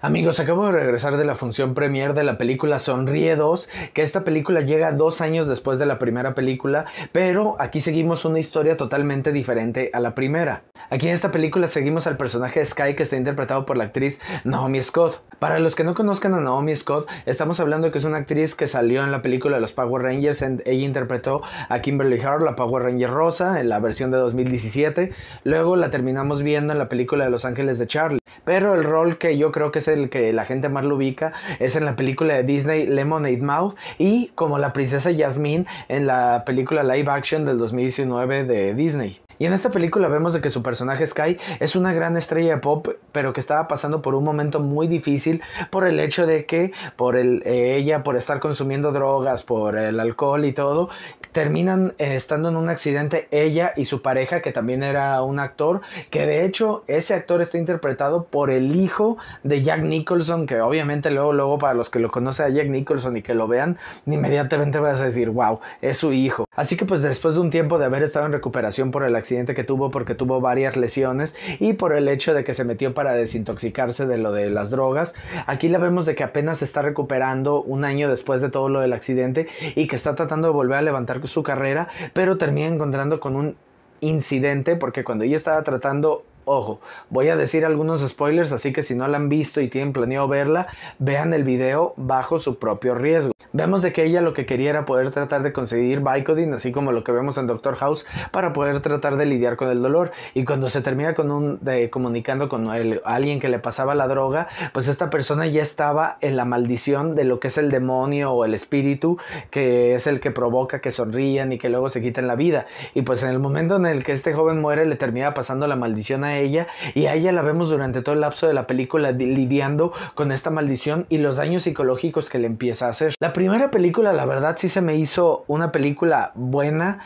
Amigos, acabo de regresar de la función premier de la película Sonríe 2, que esta película llega dos años después de la primera película, pero aquí seguimos una historia totalmente diferente a la primera. Aquí en esta película seguimos al personaje Sky que está interpretado por la actriz Naomi Scott. Para los que no conozcan a Naomi Scott, estamos hablando que es una actriz que salió en la película de los Power Rangers, ella interpretó a Kimberly Hart, la Power Ranger Rosa, en la versión de 2017, luego la terminamos viendo en la película de Los Ángeles de Charlie. Pero el rol que yo creo que es el que la gente más lo ubica es en la película de Disney Lemonade Mouth y como la princesa Jasmine en la película live action del 2019 de Disney. Y en esta película vemos de que su personaje Sky es una gran estrella de pop, pero que estaba pasando por un momento muy difícil por el hecho de que por el, eh, ella, por estar consumiendo drogas, por el alcohol y todo, terminan eh, estando en un accidente ella y su pareja, que también era un actor, que de hecho ese actor está interpretado por el hijo de Jack Nicholson, que obviamente luego, luego para los que lo conoce a Jack Nicholson y que lo vean, inmediatamente vas a decir, wow, es su hijo. Así que pues después de un tiempo de haber estado en recuperación por el accidente que tuvo, porque tuvo varias lesiones y por el hecho de que se metió para desintoxicarse de lo de las drogas, aquí la vemos de que apenas se está recuperando un año después de todo lo del accidente y que está tratando de volver a levantar su carrera, pero termina encontrando con un incidente porque cuando ella estaba tratando Ojo, voy a decir algunos spoilers, así que si no la han visto y tienen planeado verla, vean el video bajo su propio riesgo. Vemos de que ella lo que quería era poder tratar de conseguir Vicodin, así como lo que vemos en Doctor House, para poder tratar de lidiar con el dolor. Y cuando se termina con un, de, comunicando con alguien que le pasaba la droga, pues esta persona ya estaba en la maldición de lo que es el demonio o el espíritu, que es el que provoca que sonríen y que luego se quiten la vida. Y pues en el momento en el que este joven muere, le termina pasando la maldición a ella y a ella la vemos durante todo el lapso de la película lidiando con esta maldición y los daños psicológicos que le empieza a hacer. La primera película, la verdad, sí se me hizo una película buena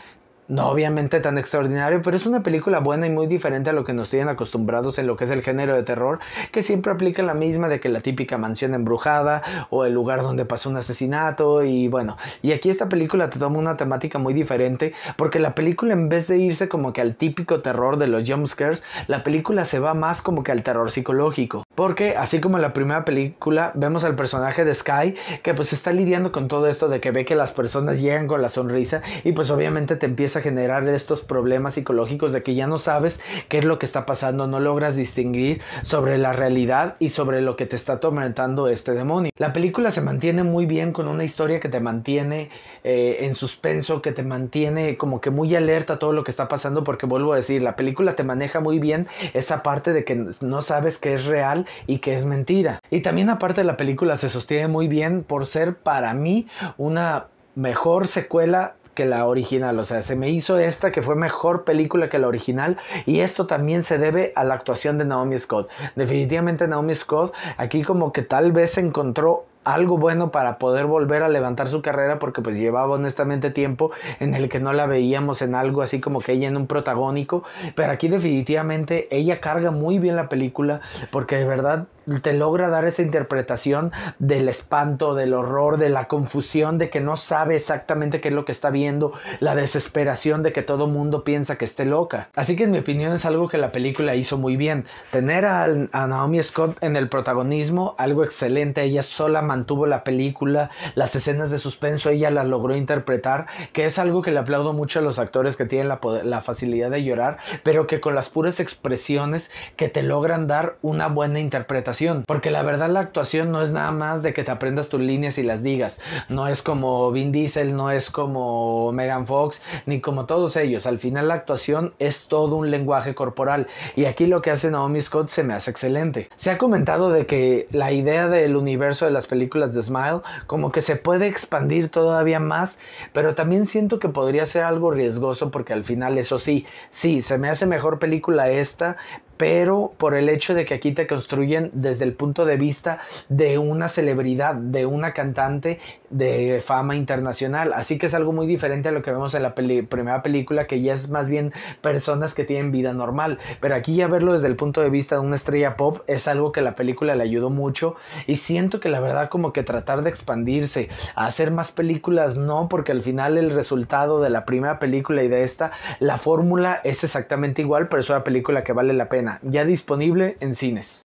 no obviamente tan extraordinario, pero es una película buena y muy diferente a lo que nos tienen acostumbrados en lo que es el género de terror, que siempre aplica la misma de que la típica mansión embrujada o el lugar donde pasó un asesinato y bueno, y aquí esta película te toma una temática muy diferente porque la película en vez de irse como que al típico terror de los jumpscares, la película se va más como que al terror psicológico. Porque así como en la primera película vemos al personaje de Sky que pues está lidiando con todo esto de que ve que las personas llegan con la sonrisa y pues obviamente te empieza a generar estos problemas psicológicos de que ya no sabes qué es lo que está pasando, no logras distinguir sobre la realidad y sobre lo que te está atormentando este demonio. La película se mantiene muy bien con una historia que te mantiene eh, en suspenso, que te mantiene como que muy alerta a todo lo que está pasando porque vuelvo a decir, la película te maneja muy bien esa parte de que no sabes qué es real y que es mentira. Y también aparte la película se sostiene muy bien por ser para mí una mejor secuela que la original. O sea, se me hizo esta que fue mejor película que la original. Y esto también se debe a la actuación de Naomi Scott. Definitivamente Naomi Scott aquí como que tal vez encontró algo bueno para poder volver a levantar su carrera porque pues llevaba honestamente tiempo en el que no la veíamos en algo así como que ella en un protagónico, pero aquí definitivamente ella carga muy bien la película porque de verdad te logra dar esa interpretación del espanto, del horror, de la confusión, de que no sabe exactamente qué es lo que está viendo, la desesperación de que todo mundo piensa que esté loca. Así que en mi opinión es algo que la película hizo muy bien. Tener a, Naomi Scott en el protagonismo, algo excelente. Ella sola mantuvo la película, las escenas de suspenso ella las logró interpretar, que es algo que le aplaudo mucho a los actores que tienen la facilidad de llorar, pero que con las puras expresiones que te logran dar una buena interpretación porque la verdad la actuación no es nada más de que te aprendas tus líneas y las digas, no es como Vin Diesel, no es como Megan Fox, ni como todos ellos, al final la actuación es todo un lenguaje corporal y aquí lo que hace Naomi Scott se me hace excelente. Se ha comentado de que la idea del universo de las películas de Smile como que se puede expandir todavía más, pero también siento que podría ser algo riesgoso porque al final eso sí, sí, se me hace mejor película esta, pero por el hecho de que aquí te construyen desde el punto de vista de una celebridad, de una cantante de fama internacional. Así que es algo muy diferente a lo que vemos en la primera película, que ya es más bien personas que tienen vida normal. Pero aquí ya verlo desde el punto de vista de una estrella pop es algo que la película le ayudó mucho y siento que la verdad como que tratar de expandirse, hacer más películas, no, porque al final el resultado de la primera película y de esta, la fórmula es exactamente igual, pero es una película que vale la pena ya disponible en cines.